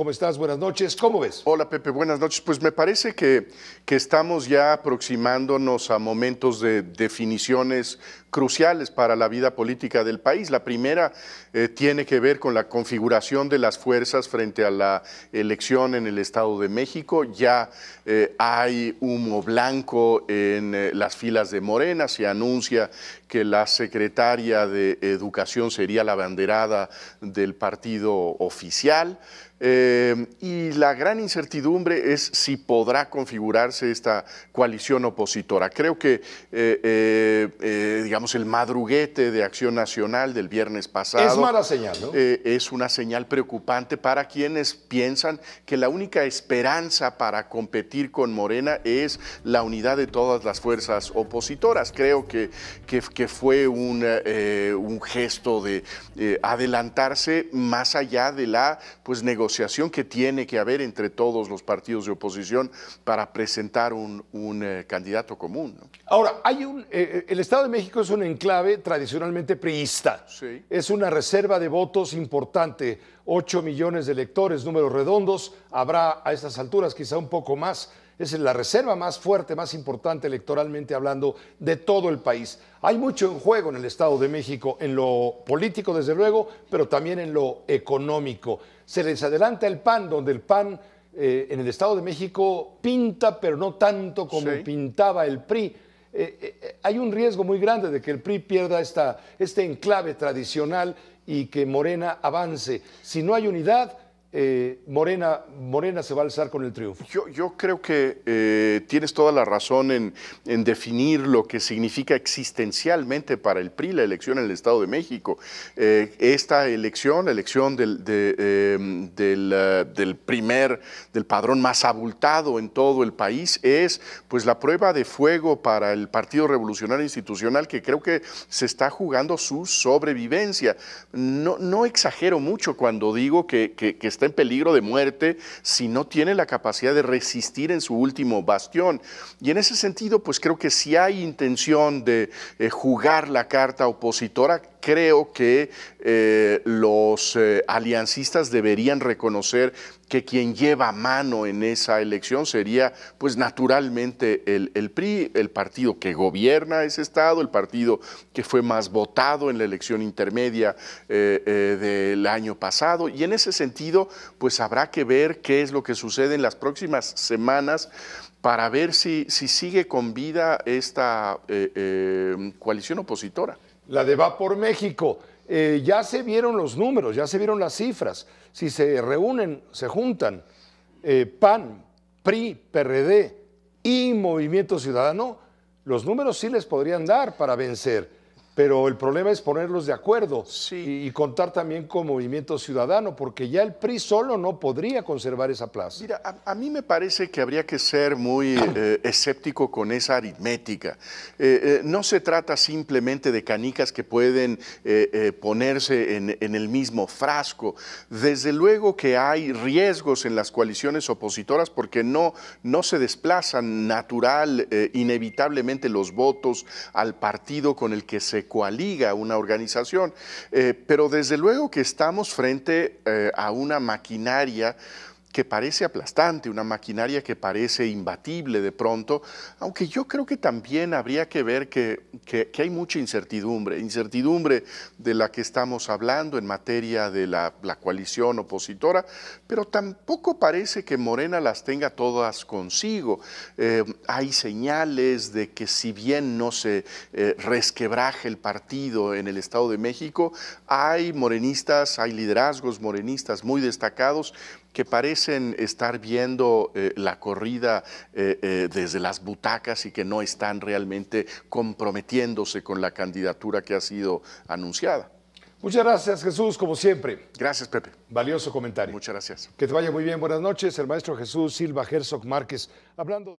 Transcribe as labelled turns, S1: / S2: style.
S1: ¿cómo estás? Buenas noches. ¿Cómo ves? Hola, Pepe, buenas noches. Pues me parece que, que estamos ya aproximándonos a momentos de definiciones cruciales para la vida política del país. La primera eh, tiene que ver con la configuración de las fuerzas frente a la elección en el Estado de México. Ya eh, hay humo blanco en eh, las filas de Morena, se anuncia que la secretaria de Educación sería la banderada del partido oficial. y la gran incertidumbre es si podrá configurarse esta coalición opositora. Creo que digamos, el madruguete de Acción Nacional del viernes pasado. Es mala señal, ¿no? Eh, es una señal preocupante para quienes piensan que la única esperanza para competir con Morena es la unidad de todas las fuerzas opositoras. Creo que, que, fue eh, un, gesto de eh, adelantarse más allá de la pues, negociación que tiene que haber entre todos los partidos de oposición para presentar un, candidato común.
S2: Ahora, hay el Estado de México es un enclave tradicionalmente priista. Es una reserva de votos importante. 8 millones de electores, números redondos. Habrá a estas alturas quizá un poco más. Es la reserva más fuerte, más importante electoralmente hablando de todo el país. Hay mucho en juego en el Estado de México, en lo político desde luego, pero también en lo económico. Se les adelanta el PAN, donde el PAN eh, en el Estado de México pinta, pero no tanto como pintaba el PRI eh, eh, eh, hay un riesgo muy grande de que el PRI pierda esta, este enclave tradicional y que Morena avance. Si no hay unidad, eh, Morena, Morena se va a alzar con el triunfo.
S1: Yo, creo que eh, tienes toda la razón en, definir lo que significa existencialmente para el PRI la elección en el Estado de México. Eh, esta elección, la elección em, del, primer, del padrón más abultado en todo el país, es pues la prueba de fuego para el Partido Revolucionario Institucional que creo que se está jugando su sobrevivencia. No, exagero mucho cuando digo que, que está en peligro de muerte si no tiene la capacidad de resistir en su último bastión. Y en ese sentido, pues creo que si hay intención de eh, jugar la carta opositora, creo que eh, los eh, aliancistas deberían reconocer que quien lleva mano en esa elección sería, pues naturalmente, el, PRI, el partido que gobierna ese estado, el partido que fue más votado en la elección intermedia eh, del año pasado. Y en ese sentido, pues habrá que ver qué es lo que sucede en las próximas semanas para ver si, sigue con vida esta eh, eh, coalición opositora.
S2: La de Va por México. Eh, ya se vieron los números, ya se vieron las cifras. Si se reúnen, se juntan, PAN, PRI, PRD y Movimiento Ciudadano, los números sí les podrían dar para vencer. Pero el problema es ponerlos de acuerdo y, contar también con Movimiento Ciudadano, porque ya el PRI solo no podría conservar esa plaza. Mira,
S1: a, mí me parece que habría que ser muy eh, escéptico con esa aritmética. Eh, eh, no se trata simplemente de canicas que pueden ponerse en, en el mismo frasco. Desde luego que hay riesgos en las coaliciones opositoras porque no, no se desplazan natural, inevitablemente los votos al partido con el que se coaliga una organización. Eh, pero desde luego que estamos frente eh, a una maquinaria que parece aplastante, una maquinaria que parece imbatible de pronto, aunque yo creo que también habría que ver que, hay mucha incertidumbre, incertidumbre de la que estamos hablando en materia de la, la, coalición opositora, pero tampoco parece que Morena las tenga todas consigo. Eh, hay señales de que si bien no se eh, resquebraje el partido en el Estado de México, hay morenistas, hay liderazgos morenistas muy destacados que parecen en estar viendo eh, la corrida eh, eh, desde las butacas y que no están realmente comprometiéndose con la candidatura que ha sido anunciada. Muchas gracias, Jesús, como siempre. Gracias, Pepe. Valioso comentario. Muchas gracias. Que te vaya muy bien. Buenas noches. El maestro Jesús Silva
S2: Herzog Márquez, hablando.